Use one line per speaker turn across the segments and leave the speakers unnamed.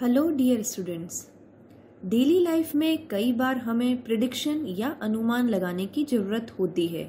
hello dear students daily life में कई बार हमें प्रिडिक्शन या अनुमान लगाने की ज़रूरत होती है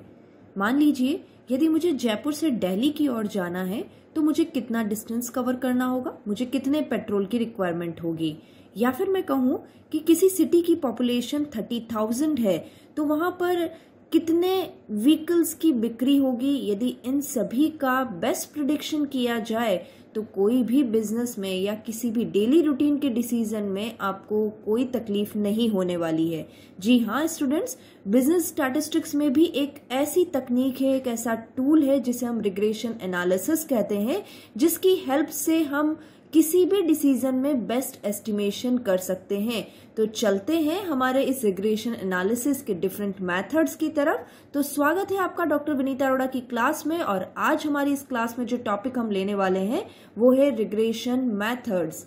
मान लीजिए यदि मुझे जयपुर से दिल्ली की ओर जाना है तो मुझे कितना डिस्टेंस कवर करना होगा मुझे कितने पेट्रोल की रिक्वायरमेंट होगी या फिर मैं कहूँ कि किसी सिटी की पॉपुलेशन थर्टी थाउजेंड है तो वहाँ पर कितने व्हीकल्स की बिक्री होगी यदि इन सभी का बेस्ट प्रिडिक्शन किया जाए तो कोई भी बिजनेस में या किसी भी डेली रूटीन के डिसीजन में आपको कोई तकलीफ नहीं होने वाली है जी हाँ स्टूडेंट्स बिजनेस स्टैटिस्टिक्स में भी एक ऐसी तकनीक है एक ऐसा टूल है जिसे हम रिग्रेशन एनालिसिस कहते हैं जिसकी हेल्प से हम किसी भी डिसीजन में बेस्ट एस्टिमेशन कर सकते हैं तो चलते हैं हमारे इस रिग्रेशन एनालिसिस के डिफरेंट मेथड्स की तरफ तो स्वागत है आपका डॉक्टर विनीता अरोड़ा की क्लास में और आज हमारी इस क्लास में जो टॉपिक हम लेने वाले हैं वो है रिग्रेशन मैथड्स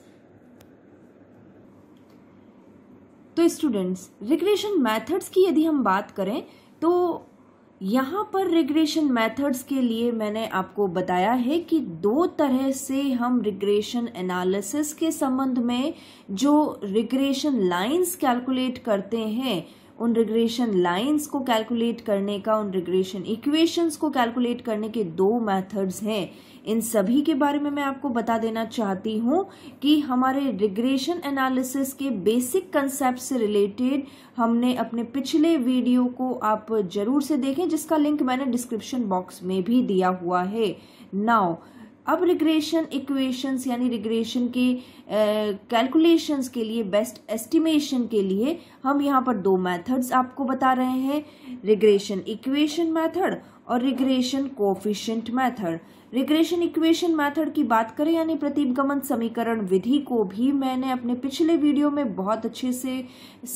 तो स्टूडेंट्स रिग्रेशन मैथड्स की यदि हम बात करें तो यहाँ पर रिग्रेशन मेथड्स के लिए मैंने आपको बताया है कि दो तरह से हम रिग्रेशन एनालिसिस के संबंध में जो रिग्रेशन लाइंस कैलकुलेट करते हैं उन रिग्रेशन लाइंस को कैलकुलेट करने का उन रिग्रेशन इक्वेशंस को कैलकुलेट करने के दो मेथड्स हैं इन सभी के बारे में मैं आपको बता देना चाहती हूँ कि हमारे रिग्रेशन एनालिसिस के बेसिक कंसेप्ट से रिलेटेड हमने अपने पिछले वीडियो को आप जरूर से देखें जिसका लिंक मैंने डिस्क्रिप्शन बॉक्स में भी दिया हुआ है नाउ अब रिग्रेशन इक्वेशंस यानी रिग्रेशन के कैलकुलेशंस uh, के लिए बेस्ट एस्टिमेशन के लिए हम यहाँ पर दो मेथड्स आपको बता रहे हैं रिग्रेशन इक्वेशन मेथड और regression coefficient method regression equation method की बात करें यानी प्रतिगमन समीकरण विधि को भी मैंने अपने पिछले वीडियो में बहुत अच्छे से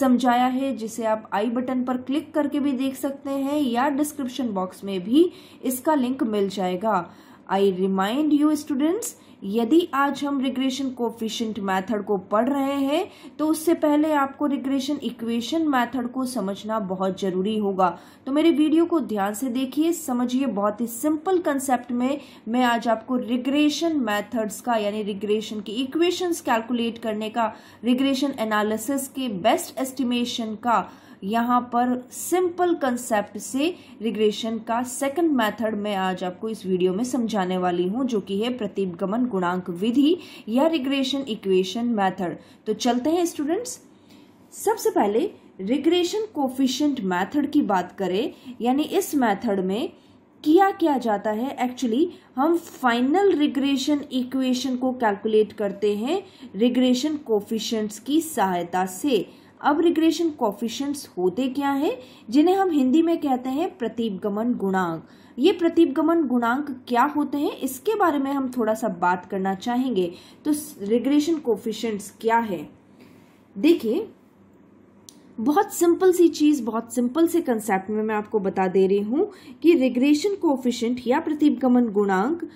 समझाया है जिसे आप आई बटन पर क्लिक करके भी देख सकते हैं या डिस्क्रिप्शन बॉक्स में भी इसका लिंक मिल जाएगा आई रिमाइंड यू स्टूडेंट्स यदि आज हम रिग्रेशन कोफिशियंट मेथड को पढ़ रहे हैं तो उससे पहले आपको रिग्रेशन इक्वेशन मेथड को समझना बहुत ज़रूरी होगा तो मेरे वीडियो को ध्यान से देखिए समझिए बहुत ही सिंपल कंसेप्ट में मैं आज आपको रिग्रेशन मेथड्स का यानी रिग्रेशन की इक्वेशंस कैलकुलेट करने का रिग्रेशन एनालिसिस के बेस्ट एस्टिमेशन का यहाँ पर सिंपल कंसेप्ट से रिग्रेशन का सेकंड मेथड मैं आज आपको इस वीडियो में समझाने वाली हूँ जो कि है प्रतिगमन गुणांक विधि या रिग्रेशन इक्वेशन मेथड तो चलते हैं स्टूडेंट्स सबसे पहले रिग्रेशन कोफिशियंट मेथड की बात करें यानी इस मेथड में किया क्या जाता है एक्चुअली हम फाइनल रिग्रेशन इक्वेशन को कैलकुलेट करते हैं रिग्रेशन कोफिशियंट्स की सहायता से अब रिग्रेशन कॉफिशंट्स होते क्या हैं जिन्हें हम हिंदी में कहते हैं प्रतिपगमन गुणांक ये प्रतिगमन गुणांक क्या होते हैं इसके बारे में हम थोड़ा सा बात करना चाहेंगे तो रिग्रेशन कोफिशंट्स क्या है देखिए बहुत सिंपल सी चीज बहुत सिंपल से कंसेप्ट में मैं आपको बता दे रही हूं कि रिग्रेशन कोफिशेंट या प्रतिपगमन गुणांक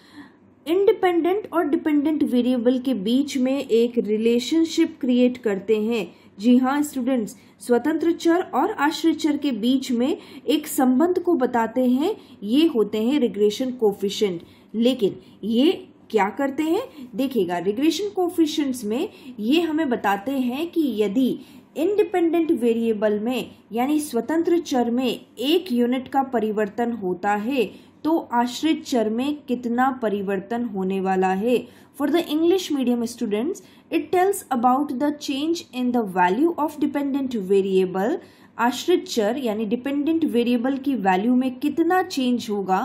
इंडिपेंडेंट और डिपेंडेंट वेरिएबल के बीच में एक रिलेशनशिप क्रिएट करते हैं जी हाँ स्टूडेंट्स स्वतंत्र चर और आश्रित चर के बीच में एक संबंध को बताते हैं ये होते हैं रिग्रेशन कोफिशियंट लेकिन ये क्या करते हैं देखिएगा रिग्रेशन कोफिशियंट्स में ये हमें बताते हैं कि यदि इंडिपेंडेंट वेरिएबल में यानी स्वतंत्र चर में एक यूनिट का परिवर्तन होता है तो आश्रित चर में कितना परिवर्तन होने वाला है for the English medium students it tells about the change in the value of dependent variable आश्रित चर यानी डिपेंडेंट वेरिएबल की वैल्यू में कितना चेंज होगा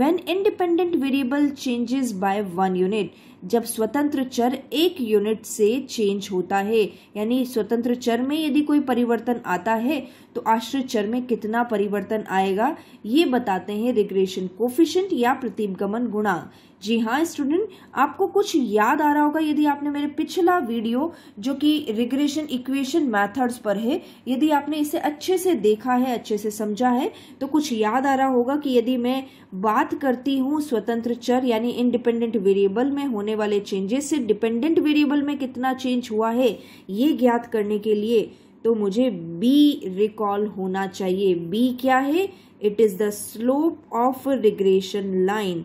when independent variable changes by one unit जब स्वतंत्र चर एक यूनिट से चेंज होता है यानी स्वतंत्र चर में यदि कोई परिवर्तन आता है तो आश्रित चर में कितना परिवर्तन आएगा ये बताते हैं रिग्रेशन कोफिशेंट या प्रतिगमन गुणा जी हाँ स्टूडेंट आपको कुछ याद आ रहा होगा यदि आपने मेरे पिछला वीडियो जो कि रिग्रेशन इक्वेशन मेथड्स पर है यदि आपने इसे अच्छे से देखा है अच्छे से समझा है तो कुछ याद आ रहा होगा कि यदि मैं बात करती हूँ स्वतंत्र चर यानी इंडिपेंडेंट वेरिएबल में होने होने वाले चेंजेस से डिपेंडेंट वेरिएबल में कितना चेंज हुआ है ये ज्ञात करने के लिए तो मुझे बी रिकॉल होना चाहिए बी क्या है it is the slope of regression line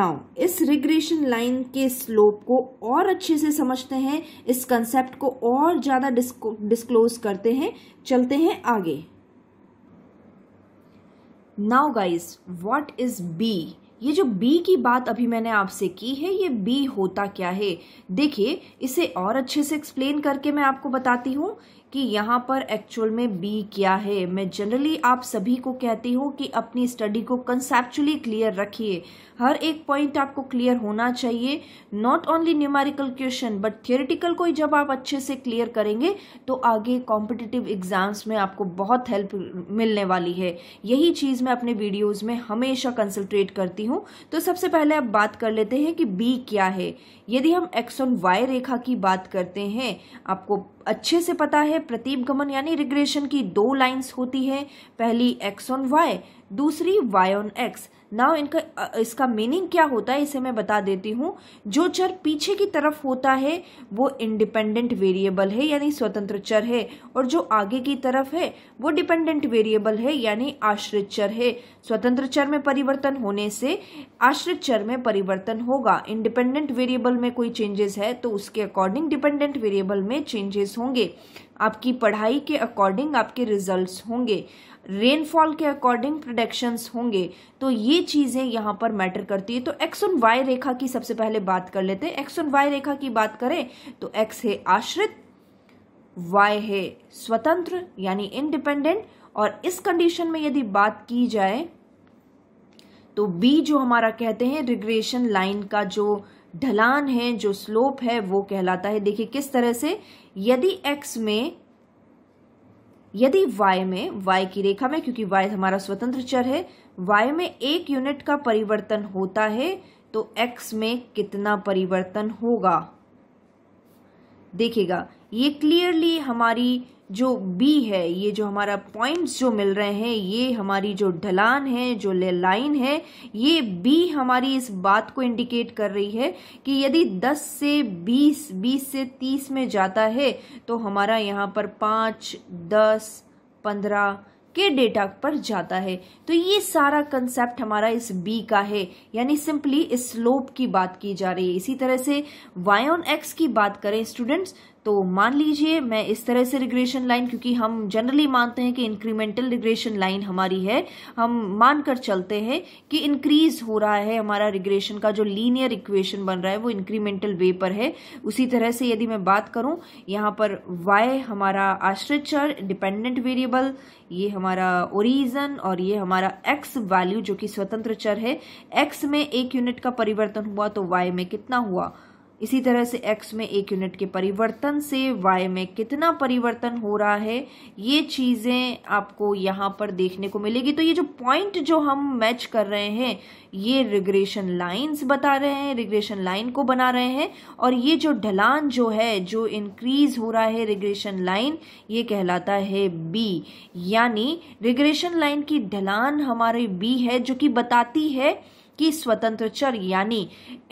now इस रिग्रेशन लाइन के स्लोप को और अच्छे से समझते हैं इस कंसेप्ट को और ज़्यादा डिस्क्लोज करते हैं चलते हैं आगे now guys what is B ये जो बी की बात अभी मैंने आपसे की है ये बी होता क्या है देखिए इसे और अच्छे से एक्सप्लेन करके मैं आपको बताती हूँ कि यहाँ पर एक्चुअल में बी क्या है मैं जनरली आप सभी को कहती हूँ कि अपनी स्टडी को कंसेप्चुअली क्लियर रखिए हर एक पॉइंट आपको क्लियर होना चाहिए not only numerical question but theoretical को जब आप अच्छे से क्लियर करेंगे तो आगे कॉम्पिटिटिव एग्जाम्स में आपको बहुत हेल्प मिलने वाली है यही चीज़ मैं अपने वीडियोज़ में हमेशा कंसल्ट्रेट करती हूँ तो सबसे पहले आप बात कर लेते हैं कि बी क्या है यदि हम एक्स वाई रेखा की बात करते हैं आपको अच्छे से पता है प्रतीप गमन यानी रिग्रेशन की दो लाइंस होती है पहली एक्स ऑन वाई दूसरी वाई ऑन एक्स नाउ इनका इसका मीनिंग क्या होता है इसे मैं बता देती हूँ जो चर पीछे की तरफ होता है वो इंडिपेंडेंट वेरिएबल है यानी स्वतंत्र चर है और जो आगे की तरफ है वो डिपेंडेंट वेरिएबल है यानी आश्रित चर है स्वतंत्र चर में परिवर्तन होने से आश्रित चर में परिवर्तन होगा इंडिपेंडेंट वेरिएबल में कोई चेंजेस है तो उसके अकॉर्डिंग डिपेंडेंट वेरिएबल में चेंजेस होंगे आपकी पढ़ाई के अकॉर्डिंग आपके रिजल्ट्स होंगे रेनफॉल के अकॉर्डिंग प्रोडक्शंस होंगे तो ये चीज़ें यहाँ पर मैटर करती है तो एक्स और वाई रेखा की सबसे पहले बात कर लेते हैं एक्स और वाई रेखा की बात करें तो एक्स है आश्रित वाई है स्वतंत्र यानी इंडिपेंडेंट और इस कंडीशन में यदि बात की जाए तो बी जो हमारा कहते हैं रिग्रेशन लाइन का जो ढलान है जो स्लोप है वो कहलाता है देखिए किस तरह से यदि एक्स में यदि y में y की रेखा में क्योंकि y हमारा स्वतंत्र चर है y में एक यूनिट का परिवर्तन होता है तो x में कितना परिवर्तन होगा देखिएगा ये क्लियरली हमारी जो बी है ये जो हमारा पॉइंट्स जो मिल रहे हैं ये हमारी जो ढलान है जो लाइन है ये बी हमारी इस बात को इंडिकेट कर रही है कि यदि 10 से 20 20 से 30 में जाता है तो हमारा यहाँ पर 5, 10, 15 के डेटा पर जाता है तो ये सारा कंसेप्ट हमारा इस बी का है यानी सिंपली स्लोप की बात की जा रही है इसी तरह से वाई ऑन एक्स की बात करें स्टूडेंट्स तो मान लीजिए मैं इस तरह से रिग्रेशन लाइन क्योंकि हम जनरली मानते हैं कि इंक्रीमेंटल रिग्रेशन लाइन हमारी है हम मानकर चलते हैं कि इंक्रीज हो रहा है हमारा रिग्रेशन का जो लीनियर इक्वेशन बन रहा है वो इंक्रीमेंटल वे पर है उसी तरह से यदि मैं बात करूं यहाँ पर वाई हमारा आश्रित चर डिपेंडेंट वेरिएबल ये हमारा ओरिजन और ये हमारा एक्स वैल्यू जो कि स्वतंत्र चर है एक्स में एक यूनिट का परिवर्तन हुआ तो वाई में कितना हुआ इसी तरह से x में एक यूनिट के परिवर्तन से y में कितना परिवर्तन हो रहा है ये चीज़ें आपको यहाँ पर देखने को मिलेगी तो ये जो पॉइंट जो हम मैच कर रहे हैं ये रिग्रेशन लाइंस बता रहे हैं रिग्रेशन लाइन को बना रहे हैं और ये जो ढलान जो है जो इंक्रीज हो रहा है रिग्रेशन लाइन ये कहलाता है बी यानी रिग्रेशन लाइन की ढलान हमारे बी है जो कि बताती है कि स्वतंत्र चर यानी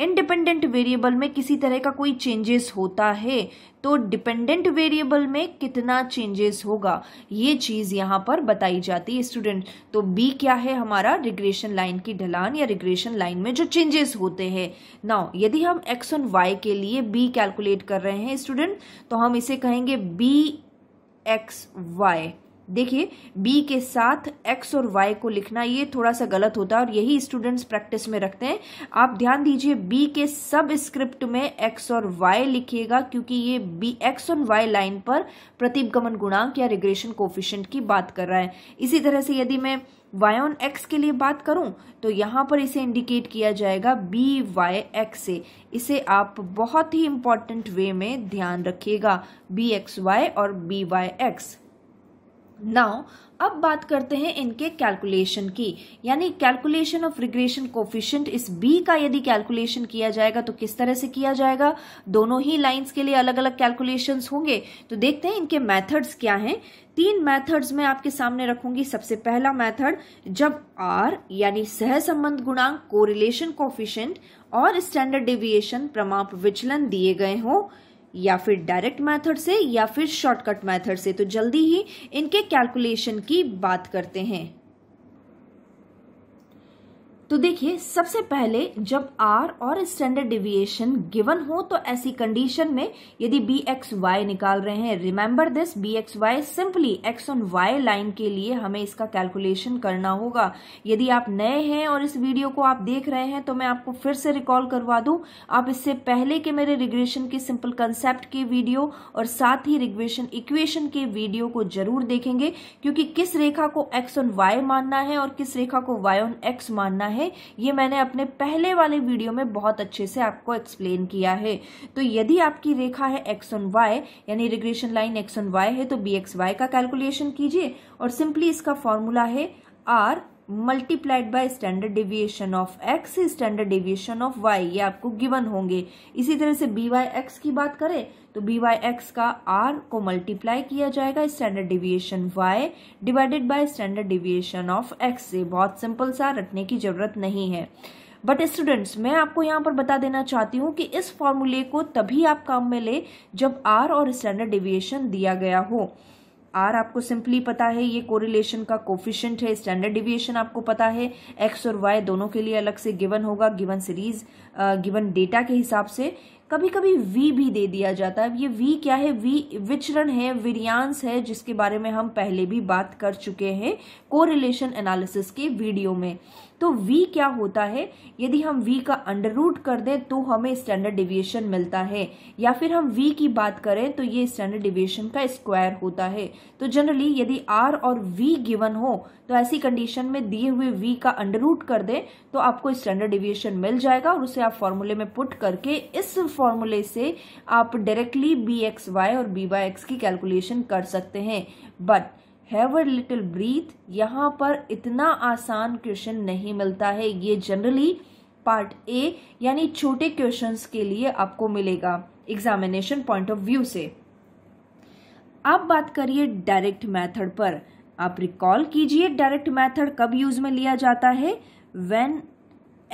इंडिपेंडेंट वेरिएबल में किसी तरह का कोई चेंजेस होता है तो डिपेंडेंट वेरिएबल में कितना चेंजेस होगा ये चीज़ यहाँ पर बताई जाती है स्टूडेंट तो बी क्या है हमारा रिग्रेशन लाइन की ढलान या रिग्रेशन लाइन में जो चेंजेस होते हैं नाउ यदि हम एक्स ऑन वाई के लिए बी कैलकुलेट कर रहे हैं स्टूडेंट तो हम इसे कहेंगे बी एक्स वाई देखिए बी के साथ एक्स और वाई को लिखना ये थोड़ा सा गलत होता है और यही स्टूडेंट्स प्रैक्टिस में रखते हैं आप ध्यान दीजिए बी के सब स्क्रिप्ट में एक्स और वाई लिखिएगा क्योंकि ये बी एक्स और वाई लाइन पर प्रतिगमन गुणांक या रिग्रेशन कोफिशेंट की बात कर रहा है इसी तरह से यदि मैं वाई ऑन एक्स के लिए बात करूं तो यहां पर इसे इंडिकेट किया जाएगा बी वाई एक्स से इसे आप बहुत ही इंपॉर्टेंट वे में ध्यान रखिएगा बी एक्स वाई और बी वाई एक्स नाउ अब बात करते हैं इनके कैलकुलेशन की यानी कैलकुलेशन ऑफ रिग्रेशन कोफिशियंट इस बी का यदि कैलकुलेशन किया जाएगा तो किस तरह से किया जाएगा दोनों ही लाइंस के लिए अलग अलग कैलकुलेशंस होंगे तो देखते हैं इनके मेथड्स क्या हैं तीन मेथड्स मैं आपके सामने रखूंगी सबसे पहला मेथड जब आर यानी सहसंबंध गुणांक कोरिलेशन कोफिशियंट और स्टैंडर्ड डेविएशन प्रमाप विचलन दिए गए हों या फिर डायरेक्ट मेथड से या फिर शॉर्टकट मेथड से तो जल्दी ही इनके कैलकुलेशन की बात करते हैं तो देखिए सबसे पहले जब आर और स्टैंडर्ड डिविएशन गिवन हो तो ऐसी कंडीशन में यदि बी एक्स वाई निकाल रहे हैं remember this B X Y simply X on Y line के लिए हमें इसका कैलकुलेशन करना होगा यदि आप नए हैं और इस वीडियो को आप देख रहे हैं तो मैं आपको फिर से रिकॉल करवा दूं आप इससे पहले के मेरे रिग्रेशन के सिंपल कंसेप्ट के वीडियो और साथ ही रिग्रेशन इक्वेशन के वीडियो को जरूर देखेंगे क्योंकि किस रेखा को एक्स ऑन वाई मानना है और किस रेखा को वाई ऑन एक्स मानना है है ये मैंने अपने पहले वाले वीडियो में बहुत अच्छे से आपको एक्सप्लेन किया है तो यदि आपकी रेखा है एक्स ऑन वाई यानी regression line X on Y है तो बी एक्स वाई का कैलकुलेशन कीजिए और सिंपली इसका फॉर्मूला है R multiplied by standard deviation of X standard deviation of Y ये आपको गिवन होंगे इसी तरह से बी वाई एक्स की बात करें तो बी वाई एक्स का आर को मल्टीप्लाई किया जाएगा standard deviation Y divided by standard deviation of X से बहुत सिंपल सा रटने की जरूरत नहीं है बट स्टूडेंट्स मैं आपको यहाँ पर बता देना चाहती हूँ कि इस फॉर्मूले को तभी आप काम में ले जब आर और स्टैंडर्ड डिविएशन दिया गया हो आर आपको सिंपली पता है ये कोरिलेशन का कोफिशेंट है स्टैंडर्ड डिविएशन आपको पता है एक्स और वाई दोनों के लिए अलग से गिवन होगा गिवन सीरीज गिवन डेटा के हिसाब से कभी कभी वी भी दे दिया जाता है ये वी क्या है वी विचरण है विरियांस है जिसके बारे में हम पहले भी बात कर चुके हैं कोरिलेशन एनालिसिस के वीडियो में तो v क्या होता है यदि हम v का अंडर रूट कर दें तो हमें स्टैंडर्ड डिविएशन मिलता है या फिर हम v की बात करें तो ये स्टैंडर्ड डिविएशन का स्क्वायर होता है तो जनरली यदि r और v गिवन हो तो ऐसी कंडीशन में दिए हुए v का अंडर रूट कर दें तो आपको स्टैंडर्ड डिविएशन मिल जाएगा और उसे आप फॉर्मूले में पुट करके इस फॉर्मूले से आप डायरेक्टली बी एक्स वाई और बी वाई एक्स की कैलकुलेशन कर सकते हैं but have a little breath यहाँ पर इतना आसान क्वेश्चन नहीं मिलता है ये जनरली पार्ट ए यानी छोटे क्वेश्चंस के लिए आपको मिलेगा एग्जामिनेशन पॉइंट ऑफ व्यू से आप बात करिए डायरेक्ट मेथड पर आप रिकॉल कीजिए डायरेक्ट मेथड कब यूज में लिया जाता है when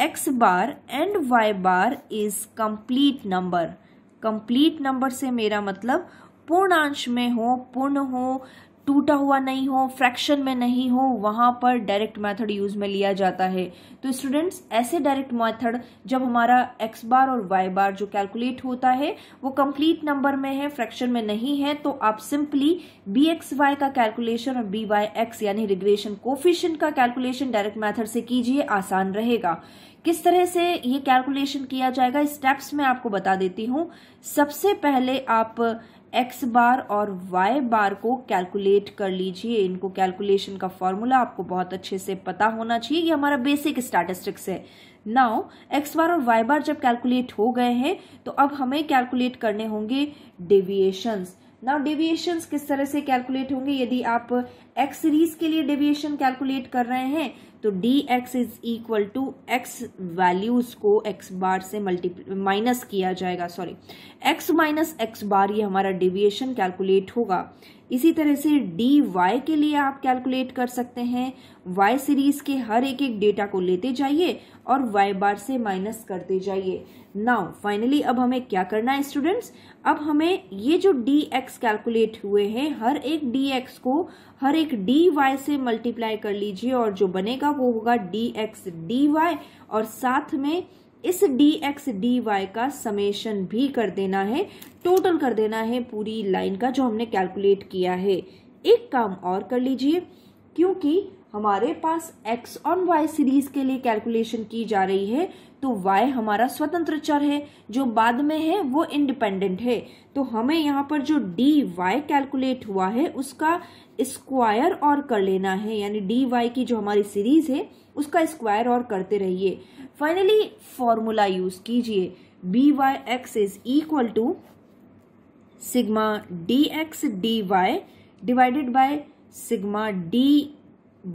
X bar and Y bar is complete number complete number से मेरा मतलब पूर्णांश में हो पूर्ण हो टूटा हुआ नहीं हो फ्रैक्शन में नहीं हो वहाँ पर डायरेक्ट मेथड यूज़ में लिया जाता है तो स्टूडेंट्स ऐसे डायरेक्ट मेथड जब हमारा एक्स बार और वाई बार जो कैलकुलेट होता है वो कंप्लीट नंबर में है फ्रैक्शन में नहीं है तो आप सिंपली बी एक्स वाई का कैलकुलेशन और बी वाई एक्स यानी रिग्रेशन कोफिशियंट का कैलकुलेशन डायरेक्ट मैथड से कीजिए आसान रहेगा किस तरह से ये कैलकुलेशन किया जाएगा स्टेप्स में आपको बता देती हूँ सबसे पहले आप एक्स बार और वाई बार को कैलकुलेट कर लीजिए इनको कैलकुलेशन का फॉर्मूला आपको बहुत अच्छे से पता होना चाहिए ये हमारा बेसिक स्टैटिस्टिक्स है नाउ एक्स बार और वाई बार जब कैलकुलेट हो गए हैं तो अब हमें कैलकुलेट करने होंगे डेविएशंस नाउ डेविएशंस किस तरह से कैलकुलेट होंगे यदि आप एक्स सीरीज के लिए डेविएशन कैलकुलेट कर रहे हैं तो D X is equal to X values को एक्स बार से मल्टीप्लाई माइनस किया जाएगा sorry X minus X bar ये हमारा डिविएशन कैलकुलेट होगा इसी तरह से डी वाई के लिए आप कैलकुलेट कर सकते हैं वाई सीरीज के हर एक एक डेटा को लेते जाइए और वाई बार से माइनस करते जाइए नाउ फाइनली अब हमें क्या करना है स्टूडेंट्स अब हमें ये जो डी एक्स कैलकुलेट हुए हैं हर एक डी एक्स को हर एक डी वाई से मल्टीप्लाई कर लीजिए और जो बनेगा वो होगा डी एक्स डी वाई और साथ में इस डी एक्स डी वाई का समेशन भी कर देना है टोटल कर देना है पूरी लाइन का जो हमने कैलकुलेट किया है एक काम और कर लीजिए क्योंकि हमारे पास x ऑन y सीरीज के लिए कैलकुलेशन की जा रही है तो y हमारा स्वतंत्र चर है जो बाद में है वो इंडिपेंडेंट है तो हमें यहाँ पर जो डी वाई कैलकुलेट हुआ है उसका स्क्वायर और कर लेना है यानी डी वाई की जो हमारी सीरीज है उसका स्क्वायर और करते रहिए फाइनली फॉर्मूला यूज कीजिए B Y X is equal to sigma D X D Y divided by sigma D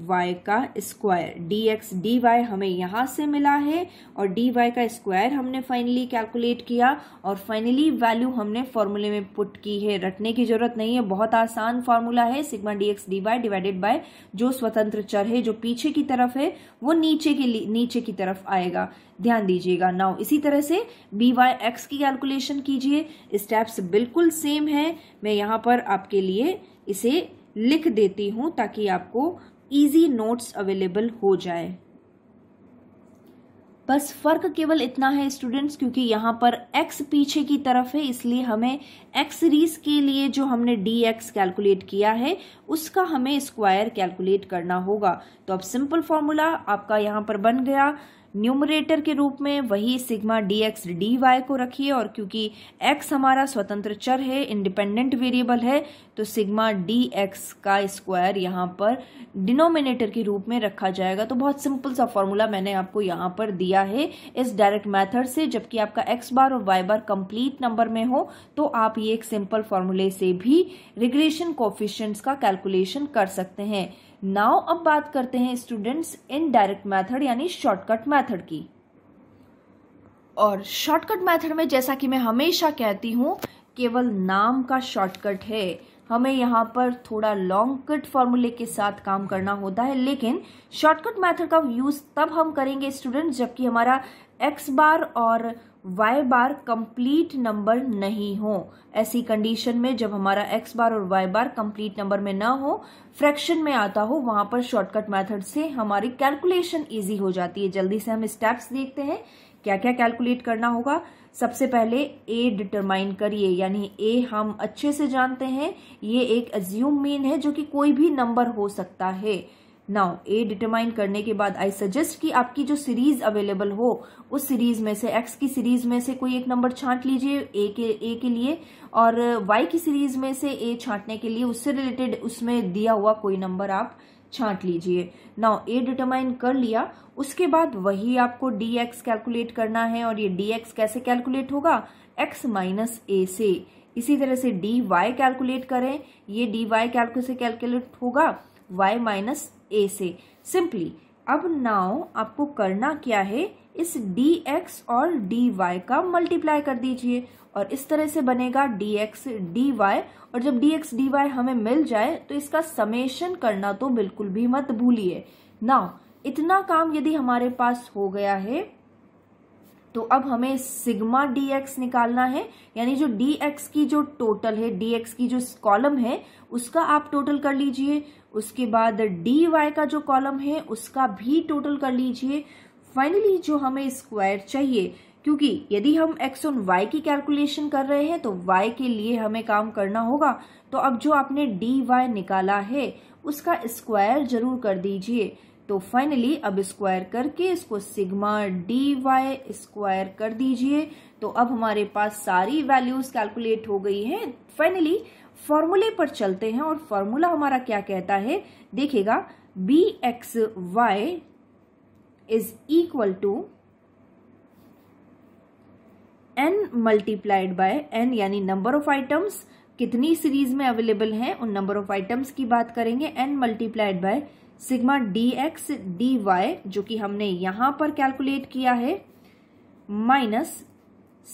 Y का square D X D Y हमें यहाँ से मिला है और डी वाई का स्क्वायर हमने फाइनली कैलकुलेट किया और फाइनली वैल्यू हमने फॉर्मूले में पुट की है रटने की जरूरत नहीं है बहुत आसान फार्मूला है sigma D X D Y divided by जो स्वतंत्र चर है जो पीछे की तरफ है वो नीचे के नीचे की तरफ आएगा ध्यान दीजिएगा नाउ इसी तरह से बी वाई एक्स की कैलकुलेशन कीजिए स्टेप्स बिल्कुल सेम है मैं यहाँ पर आपके लिए इसे लिख देती हूँ ताकि आपको ईजी नोट्स अवेलेबल हो जाए बस फर्क केवल इतना है स्टूडेंट्स क्योंकि यहां पर x पीछे की तरफ है इसलिए हमें x सीरीज के लिए जो हमने dx कैलकुलेट किया है उसका हमें स्क्वायर कैलकुलेट करना होगा तो अब सिंपल फॉर्मूला आपका यहां पर बन गया न्यूमरेटर के रूप में वही sigma D X D Y को रखिए और क्योंकि एक्स हमारा स्वतंत्र चर है इंडिपेंडेंट वेरिएबल है तो सिग्मा डी एक्स का स्क्वायर यहाँ पर डिनोमिनेटर के रूप में रखा जाएगा तो बहुत सिंपल सा फॉर्मूला मैंने आपको यहाँ पर दिया है इस डायरेक्ट मैथड से जबकि आपका एक्स बार और वाई बार कंप्लीट नंबर में हो तो आप ये एक सिंपल फॉर्मूले से भी रिग्रेशन कोफिशंट्स का कैलकुलेशन कर सकते हैं नाउ अब बात करते हैं स्टूडेंट्स इन डायरेक्ट मैथड यानी शॉर्टकट मैथड की और शॉर्टकट मैथड में जैसा कि मैं हमेशा कहती हूँ केवल नाम का शॉर्टकट है हमें यहाँ पर थोड़ा लॉन्ग कट फॉर्मूले के साथ काम करना होता है लेकिन शॉर्टकट मेथड का यूज़ तब हम करेंगे स्टूडेंट जबकि हमारा एक्स बार और y बार कंप्लीट नंबर नहीं हो ऐसी कंडीशन में जब हमारा x बार और y बार कंप्लीट नंबर में ना हो फ्रैक्शन में आता हो वहां पर शॉर्टकट मेथड से हमारी कैलकुलेशन इजी हो जाती है जल्दी से हम स्टेप्स देखते हैं क्या क्या कैलकुलेट करना होगा सबसे पहले ए डिटरमाइन करिए यानी ए हम अच्छे से जानते हैं ये एक एज्यूम मीन है जो कि कोई भी नंबर हो सकता है नाउ ए डिटरमाइन करने के बाद आई सजेस्ट कि आपकी जो सीरीज अवेलेबल हो उस सीरीज में से एक्स की सीरीज में से कोई एक नंबर छांट लीजिए ए के ए के लिए और वाई की सीरीज में से ए छांटने के लिए उससे रिलेटेड उसमें दिया हुआ कोई नंबर आप छांट लीजिए नाउ ए डिटरमाइन कर लिया उसके बाद वही आपको डी एक्स कैलकुलेट करना है और ये डी एक्स कैसे कैलकुलेट होगा एक्स माइनस ए से इसी तरह से डी वाई कैलकुलेट करें ये डी वाई से कैलकुलेट होगा वाई माइनस ए से सिंपली अब नाउ आपको करना क्या है इस डी एक्स और डी वाई का मल्टीप्लाई कर दीजिए और इस तरह से बनेगा डी एक्स डी वाई और जब डी एक्स डी वाई हमें मिल जाए तो इसका समेशन करना तो बिल्कुल भी मत भूलिए नाउ इतना काम यदि हमारे पास हो गया है तो अब हमें सिग्मा एक्स निकालना है यानी जो एक्स की जो टोटल है एक्स की जो कॉलम है उसका आप टोटल कर लीजिए उसके बाद डी वाई का जो कॉलम है उसका भी टोटल कर लीजिए फाइनली जो हमें स्क्वायर चाहिए क्योंकि यदि हम एक्स ऑन वाई की कैलकुलेशन कर रहे हैं तो वाई के लिए हमें काम करना होगा तो अब जो आपने डी वाई निकाला है उसका स्क्वायर जरूर कर दीजिए तो फाइनली अब स्क्वायर करके इसको सिग्मा डी वाई स्क्वायर कर दीजिए तो अब हमारे पास सारी वैल्यूज कैलकुलेट हो गई हैं फाइनली फॉर्मूले पर चलते हैं और फॉर्मूला हमारा क्या कहता है देखिएगा B X Y is equal to N multiplied by N यानी नंबर ऑफ आइटम्स कितनी सीरीज में अवेलेबल हैं उन नंबर ऑफ आइटम्स की बात करेंगे N multiplied by sigma D X D Y जो कि हमने यहां पर कैलकुलेट किया है minus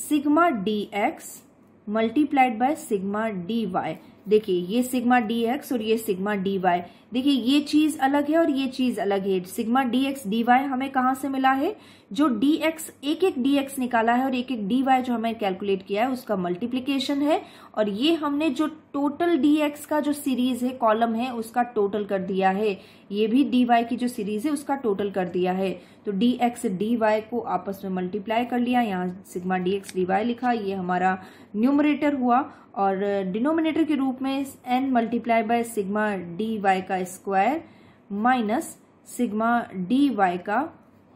sigma D X multiplied by sigma D Y देखिए ये सिग्मा डी एक्स और ये सिग्मा डी वाई देखिये ये चीज अलग है और ये चीज अलग है sigma D X D Y हमें कहाँ से मिला है जो डी एक्स एक एक डी एक्स निकाला है और एक एक डी वाई जो हमें कैलकुलेट किया है उसका मल्टीप्लीकेशन है और ये हमने जो टोटल डी एक्स का जो सीरीज है कॉलम है उसका टोटल कर दिया है ये भी डी वाई की जो सीरीज है उसका टोटल कर दिया है तो डी एक्स डी वाई को आपस में मल्टीप्लाई कर लिया यहाँ sigma D X D Y लिखा ये हमारा न्यूमरेटर हुआ और डिनोमिनेटर के रूप में N multiply by sigma D Y का square minus sigma D Y का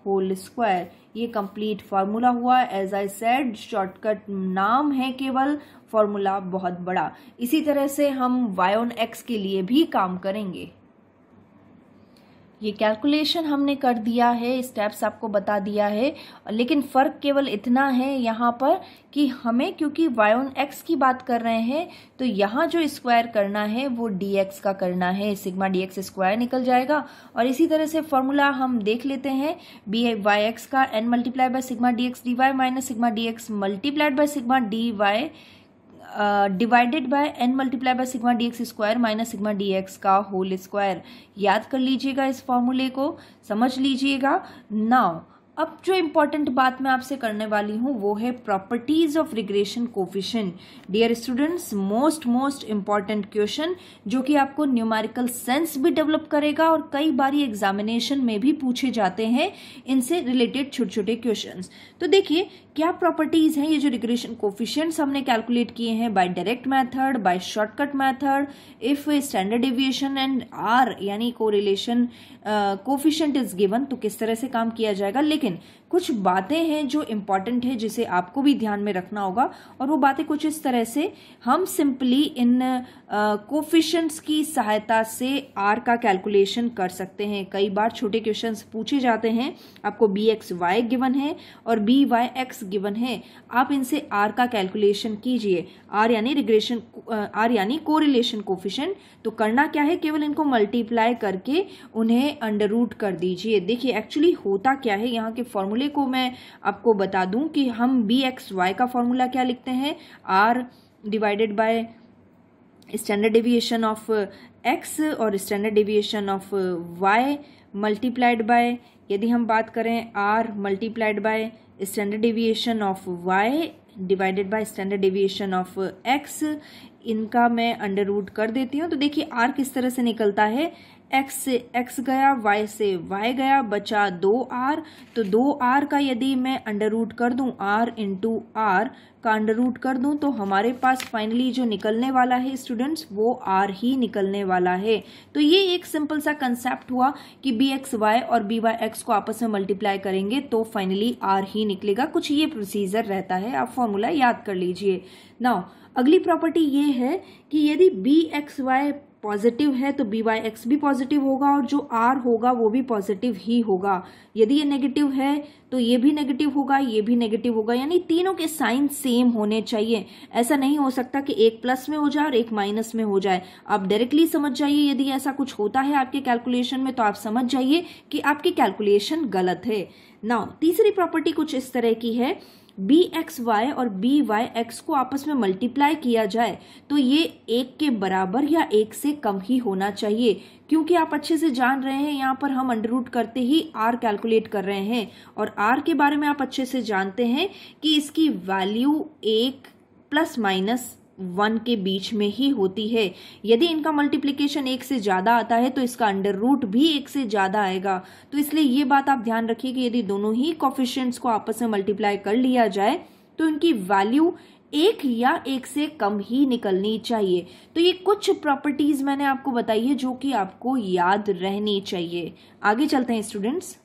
होल स्क्वायर ये कंप्लीट फार्मूला हुआ एज आई सेड शॉर्टकट नाम है केवल फार्मूला बहुत बड़ा इसी तरह से हम वायोन एक्स के लिए भी काम करेंगे ये कैलकुलेशन हमने कर दिया है स्टेप्स आपको बता दिया है लेकिन फ़र्क केवल इतना है यहाँ पर कि हमें क्योंकि y ऑन x की बात कर रहे हैं तो यहाँ जो स्क्वायर करना है वो dx का करना है सिग्मा dx स्क्वायर निकल जाएगा और इसी तरह से फॉर्मूला हम देख लेते हैं बी वाई एक्स का N multiply by sigma D X D Y minus sigma D X multiplied by sigma D Y divided by N multiply by sigma D X square minus sigma D X का whole square याद कर लीजिएगा इस फॉर्मूले को समझ लीजिएगा now अब जो इम्पोर्टेंट बात मैं आपसे करने वाली हूँ वो है properties of regression coefficient dear students most most important question जो कि आपको न्यूमेरिकल सेंस भी डेवलप करेगा और कई बारी एग्जामिनेशन में भी पूछे जाते हैं इनसे रिलेटेड छोटे छोटे क्वेश्चन तो देखिए क्या प्रॉपर्टीज हैं ये जो रिग्रेशन कोफिशियंट्स हमने कैलकुलेट किए हैं by direct method by shortcut method if standard deviation and R यानी रिलेशन कोफिशियंट इज गिवन तो किस तरह से काम किया जाएगा लेकिन second कुछ बातें हैं जो इम्पॉर्टेंट है जिसे आपको भी ध्यान में रखना होगा और वो बातें कुछ इस तरह से हम सिंपली इन कोफिशंट्स की सहायता से आर का कैलकुलेशन कर सकते हैं कई बार छोटे क्वेश्चन पूछे जाते हैं आपको बी एक्स वाई गिवन है और बी वाई एक्स गिवन है आप इनसे आर का कैलकुलेशन कीजिए आर यानी रिग्रेशन आर यानी कोरिलेशन कोफिशेंट तो करना क्या है केवल इनको मल्टीप्लाई करके उन्हें अंडर रूट कर दीजिए देखिए एक्चुअली होता क्या है यहाँ के फॉर्मूले फॉर्मूले को मैं आपको बता दूं कि हम बी एक्स वाई का फॉर्मूला क्या लिखते हैं R divided by standard deviation of X और standard deviation of Y multiplied by यदि हम बात करें R multiplied by standard deviation of Y divided by standard deviation of X इनका मैं अंडर रूट कर देती हूँ तो देखिए आर किस तरह से निकलता है एक्स से एक्स गया वाई से वाई गया बचा दो आर तो दो आर का यदि मैं अंडर रूट कर दूं आर इंटू आर का अंडर रूट कर दूं तो हमारे पास फाइनली जो निकलने वाला है स्टूडेंट्स वो आर ही निकलने वाला है तो ये एक सिंपल सा कंसेप्ट हुआ कि बी एक्स वाई और बी वाई एक्स को आपस में मल्टीप्लाई करेंगे तो फाइनली आर ही निकलेगा कुछ ये प्रोसीजर रहता है आप फॉर्मूला याद कर लीजिए नाउ अगली प्रॉपर्टी ये है कि यदि बी एक्स वाई पॉजिटिव है तो बी वाई एक्स भी पॉजिटिव होगा और जो आर होगा वो भी पॉजिटिव ही होगा यदि ये नेगेटिव है तो ये भी नेगेटिव होगा ये भी नेगेटिव होगा यानी तीनों के साइन सेम होने चाहिए ऐसा नहीं हो सकता कि एक प्लस में हो जाए और एक माइनस में हो जाए आप डायरेक्टली समझ जाइए यदि ऐसा कुछ होता है आपके कैलकुलेशन में तो आप समझ जाइए कि आपकी कैलकुलेशन गलत है नाउ तीसरी प्रॉपर्टी कुछ इस तरह की है बी एक्स वाई और बी वाई एक्स को आपस में मल्टीप्लाई किया जाए तो ये एक के बराबर या एक से कम ही होना चाहिए क्योंकि आप अच्छे से जान रहे हैं यहाँ पर हम अंडर रूट करते ही आर कैलकुलेट कर रहे हैं और आर के बारे में आप अच्छे से जानते हैं कि इसकी वैल्यू एक प्लस माइनस वन के बीच में ही होती है यदि इनका मल्टीप्लीकेशन एक से ज़्यादा आता है तो इसका अंडर रूट भी एक से ज़्यादा आएगा तो इसलिए ये बात आप ध्यान रखिए कि यदि दोनों ही कॉफिशियंट्स को आपस में मल्टीप्लाई कर लिया जाए तो इनकी वैल्यू एक या एक से कम ही निकलनी चाहिए तो ये कुछ प्रॉपर्टीज मैंने आपको बताई है जो कि आपको याद रहनी चाहिए आगे चलते हैं स्टूडेंट्स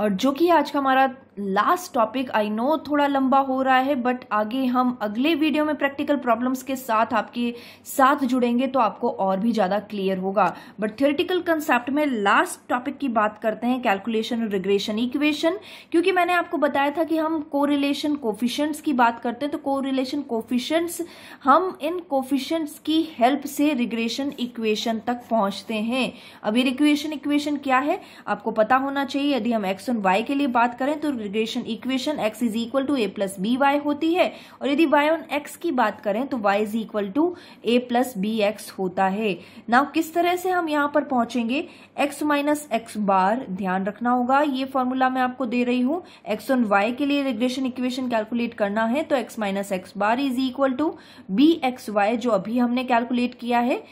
और जो कि आज का हमारा लास्ट टॉपिक आई नो थोड़ा लंबा हो रहा है बट आगे हम अगले वीडियो में प्रैक्टिकल प्रॉब्लम्स के साथ आपके साथ जुड़ेंगे तो आपको और भी ज़्यादा क्लियर होगा बट थियोरिटिकल कंसेप्ट में लास्ट टॉपिक की बात करते हैं कैलकुलेशन और रिग्रेशन इक्वेशन क्योंकि मैंने आपको बताया था कि हम कोरिलेशन कोफिशंट्स की बात करते हैं तो कोरिलेशन कोफिशंट्स हम इन कोफिशंट्स की हेल्प से रिग्रेशन इक्वेशन तक पहुंचते हैं अभी रिक्वेशन इक्वेशन क्या है आपको पता होना चाहिए यदि हम एक्स एंड वाई के लिए बात करें तो integration equation x is equal to A plus B Y होती है और यदि y ऑन x की बात करें तो y is equal to A plus B X होता है ना किस तरह से हम यहाँ पर पहुंचेंगे x माइनस एक्स बार ध्यान रखना होगा ये फॉर्मूला मैं आपको दे रही हूँ x ऑन y के लिए रिग्रेशन इक्वेशन कैलकुलेट करना है तो x minus X bar is equal to B X Y जो अभी हमने कैलकुलेट किया है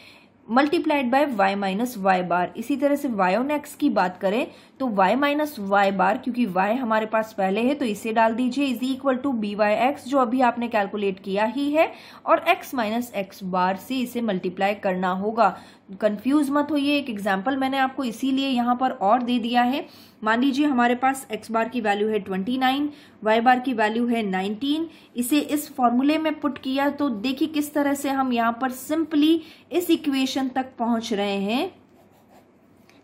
multiplied by Y minus Y bar इसी तरह से वाई ऑन एक्स की बात करें तो y माइनस वाई बार क्योंकि y हमारे पास पहले है तो इसे डाल दीजिए is equal to B Y X जो अभी आपने कैलकुलेट किया ही है और x माइनस एक्स बार से इसे मल्टीप्लाई करना होगा कंफ्यूज मत होइए एक एग्जाम्पल मैंने आपको इसीलिए यहाँ पर और दे दिया है मान लीजिए हमारे पास x बार की वैल्यू है ट्वेंटी नाइन वाई बार की वैल्यू है नाइनटीन इसे इस फॉर्मूले में पुट किया तो देखिए किस तरह से हम यहाँ पर सिंपली इस इक्वेशन तक पहुंच रहे हैं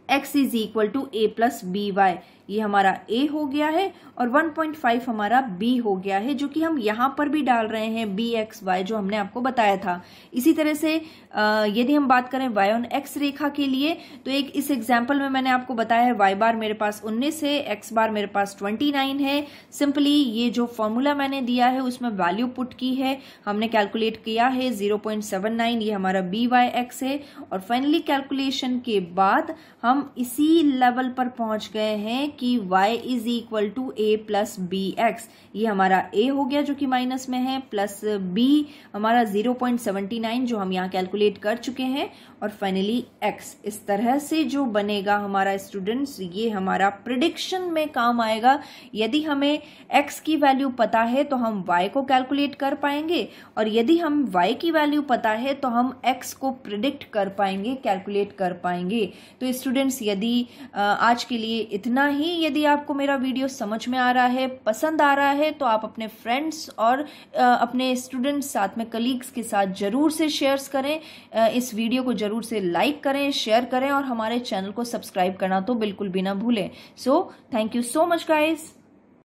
x is equal to a plus by ये हमारा ए हो गया है और 1.5 हमारा बी हो गया है जो कि हम यहाँ पर भी डाल रहे हैं बी एक्स वाई जो हमने आपको बताया था इसी तरह से यदि हम बात करें वाई ऑन एक्स रेखा के लिए तो एक इस एग्जाम्पल में मैंने आपको बताया है वाई बार मेरे पास उन्नीस है एक्स बार मेरे पास ट्वेंटी नाइन है सिंपली ये जो फॉर्मूला मैंने दिया है उसमें वैल्यू पुट की है हमने कैलकुलेट किया है जीरो पॉइंट सेवन नाइन ये हमारा बी वाई एक्स है और फाइनली कैलकुलेशन के बाद हम इसी लेवल पर पहुंच गए हैं कि y is equal to A plus B X ये हमारा a हो गया जो कि माइनस में है प्लस b हमारा 0.79 जो हम यहाँ कैलकुलेट कर चुके हैं और फाइनली x इस तरह से जो बनेगा हमारा स्टूडेंट्स ये हमारा प्रिडिक्शन में काम आएगा यदि हमें x की वैल्यू पता है तो हम y को कैलकुलेट कर पाएंगे और यदि हम y की वैल्यू पता है तो हम x को प्रिडिक्ट कर पाएंगे कैलकुलेट कर पाएंगे तो स्टूडेंट्स यदि आज के लिए इतना ही ही यदि आपको मेरा वीडियो समझ में आ रहा है पसंद आ रहा है तो आप अपने फ्रेंड्स और अपने स्टूडेंट्स साथ में कलीग्स के साथ ज़रूर से शेयर्स करें इस वीडियो को ज़रूर से लाइक करें शेयर करें और हमारे चैनल को सब्सक्राइब करना तो बिल्कुल भी ना भूलें so thank you so much guys